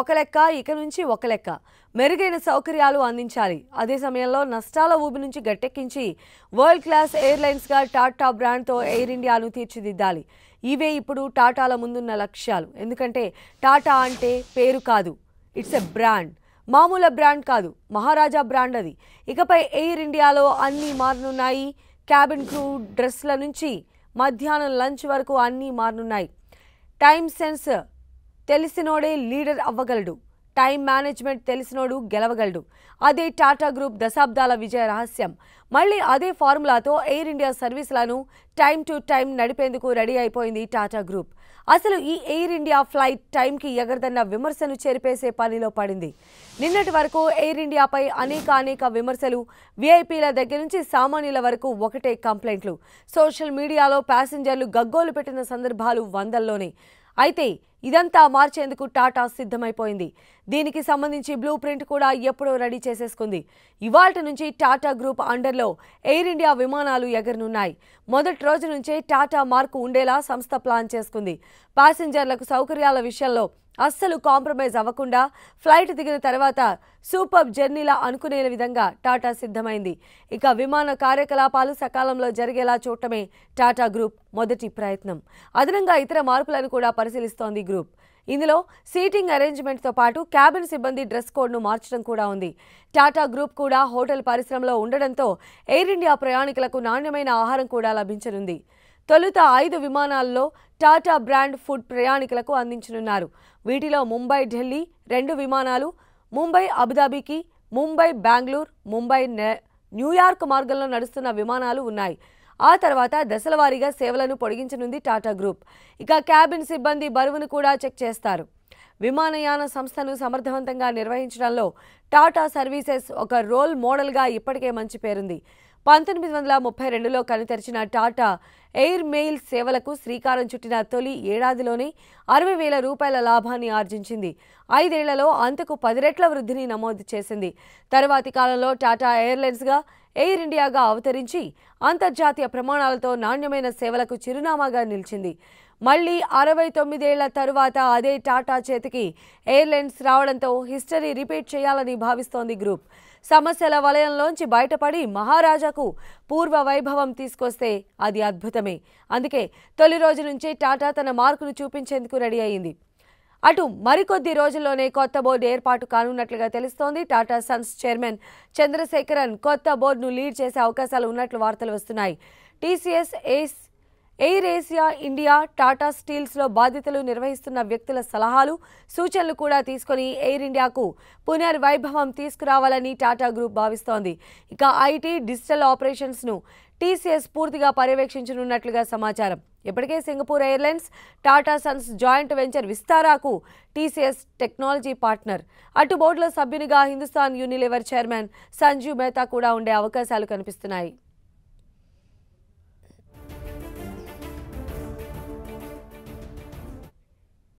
ఒక లెక్క ఇక నుంచి ఒక లెక్క మెరుగైన సౌకర్యాలు అందించాలి అదే సమయంలో నష్టాల ఊబి నుంచి గట్టెక్కించి వరల్డ్ క్లాస్ ఎయిర్లైన్స్గా టాటా బ్రాండ్తో ఎయిర్ ఇండియాను తీర్చిదిద్దాలి ఇవే ఇప్పుడు టాటాల ముందున్న లక్ష్యాలు ఎందుకంటే టాటా అంటే పేరు కాదు ఇట్స్ ఎ బ్రాండ్ మామూలు బ్రాండ్ కాదు మహారాజా బ్రాండ్ అది ఇకపై ఎయిర్ ఇండియాలో అన్నీ మారనున్నాయి క్యాబిన్ క్రూ డ్రెస్ల నుంచి మధ్యాహ్నం లంచ్ వరకు అన్నీ మారనున్నాయి టైమ్ సెన్స్ తెలిసినోడే లీడర్ అవ్వగలడు టైం మేనేజ్మెంట్ తెలిసినోడు గెలవగలడు అదే టాటా గ్రూప్ దశాబ్దాల విజయ రహస్యం మళ్ళీ అదే ఫార్ములాతో ఎయిర్ ఇండియా సర్వీసులను టైం టు టైం నడిపేందుకు రెడీ అయిపోయింది టాటా గ్రూప్ అసలు ఈ ఎయిర్ ఇండియా ఫ్లైట్ టైంకి ఎగరదన్న విమర్శను చేరిపేసే పనిలో పడింది నిన్నటి వరకు ఎయిర్ ఇండియాపై అనేక అనేక విమర్శలు వీఐపీల దగ్గర నుంచి సామాన్యుల వరకు ఒకటే కంప్లైంట్లు సోషల్ మీడియాలో ప్యాసింజర్లు గగ్గోలు పెట్టిన సందర్భాలు వందల్లోనే అయితే ఇదంతా మార్చేందుకు టాటా సిద్ధమైపోయింది దీనికి సంబంధించి బ్లూ ప్రింట్ కూడా ఎప్పుడో రెడీ చేసేసుకుంది ఇవాళ నుంచి టాటా గ్రూప్ అండర్లో ఎయిర్ ఇండియా విమానాలు ఎగరనున్నాయి మొదటి రోజు నుంచే టాటా మార్కు ఉండేలా సంస్థ ప్లాన్ చేసుకుంది ప్యాసింజర్లకు సౌకర్యాల విషయంలో అస్సలు కాంప్రమైజ్ అవ్వకుండా ఫ్లైట్ దిగిన తర్వాత సూపర్ జర్నీలా అనుకునే విధంగా టాటా సిద్ధమైంది ఇక విమాన కార్యకలాపాలు సకాలంలో జరిగేలా చూడటమే టాటా గ్రూప్ మొదటి ప్రయత్నం అదనంగా ఇతర మార్పులను కూడా పరిశీలిస్తోంది గ్రూప్ ఇందులో సీటింగ్ అరేంజ్మెంట్తో పాటు క్యాబిన్ సిబ్బంది డ్రెస్ కోడ్ను మార్చడం కూడా ఉంది టాటా గ్రూప్ కూడా హోటల్ పరిశ్రమలో ఉండడంతో ఎయిర్ ఇండియా ప్రయాణికులకు నాణ్యమైన ఆహారం కూడా లభించనుంది తొలుత ఐదు విమానాల్లో టాటా బ్రాండ్ ఫుడ్ ప్రయాణికులకు అందించనున్నారు వీటిలో ముంబై ఢిల్లీ రెండు విమానాలు ముంబై అబుదాబీకి ముంబై బెంగళూరు ముంబై న్యూయార్క్ మార్గంలో నడుస్తున్న విమానాలు ఉన్నాయి ఆ తర్వాత దశలవారీగా సేవలను పొడిగించనుంది టాటా గ్రూప్ ఇక క్యాబిన్ సిబ్బంది బరువును కూడా చెక్ చేస్తారు విమానయాన సంస్థను సమర్థవంతంగా నిర్వహించడంలో టాటా సర్వీసెస్ ఒక రోల్ మోడల్గా ఇప్పటికే మంచి పేరుంది పంతొమ్మిది వందల ముప్పై రెండులో కనితెరిచిన టాటా ఎయిర్ మెయిల్ సేవలకు శ్రీకారం చుట్టిన తొలి ఏడాదిలోనే అరవై వేల రూపాయల లాభాన్ని ఆర్జించింది ఐదేళ్లలో అంతకు పది రెట్ల వృద్ధిని నమోదు చేసింది తర్వాతి కాలంలో టాటా ఎయిర్లైన్స్గా ఎయిర్ ఇండియాగా అవతరించి అంతర్జాతీయ ప్రమాణాలతో నాణ్యమైన సేవలకు చిరునామాగా నిలిచింది మళ్లీ అరవై తొమ్మిదేళ్ల తరువాత అదే టాటా చేతికి ఎయిర్లైన్స్ రావడంతో హిస్టరీ రిపీట్ చేయాలని భావిస్తోంది గ్రూప్ సమస్యల వలయంలోంచి బయటపడి మహారాజాకు పూర్వ వైభవం తీసుకొస్తే అది అద్భుతమే విషయమే అందుకే తొలి రోజు నుంచే టాటా తన మార్కును చూపించేందుకు రెడీ అయింది అటు మరికొద్ది రోజుల్లోనే కొత్త బోర్డు ఏర్పాటు కానున్నట్లుగా తెలుస్తోంది టాటా సన్స్ చైర్మన్ చంద్రశేఖరన్ కొత్త బోర్డును లీడ్ చేసే అవకాశాలు ఉన్నట్లు వార్తలు వస్తున్నాయి టీసీఎస్ ఏస్ ఎయిర్ ఏసియా ఇండియా టాటా స్టీల్స్లో బాధ్యతలు నిర్వహిస్తున్న వ్యక్తుల సలహాలు సూచనలు కూడా తీసుకుని ఎయిర్ ఇండియాకు పునర్వైభవం తీసుకురావాలని టాటా గ్రూప్ భావిస్తోంది ఇక ఐటీ డిజిటల్ ఆపరేషన్స్ను టీసీఎస్ పూర్తిగా పర్యవేక్షించనున్నట్లుగా సమాచారం ఇప్పటికే Singapore airlines Tata sons joint venture విస్తారాకు టీసీఎస్ టెక్నాలజీ పార్ట్నర్ అటు బోర్డులో సభ్యునిగా హిందుస్థాన్ యూనిలివర్ చైర్మన్ సంజీవ్ మెహతా కూడా ఉండే అవకాశాలు కనిపిస్తున్నాయి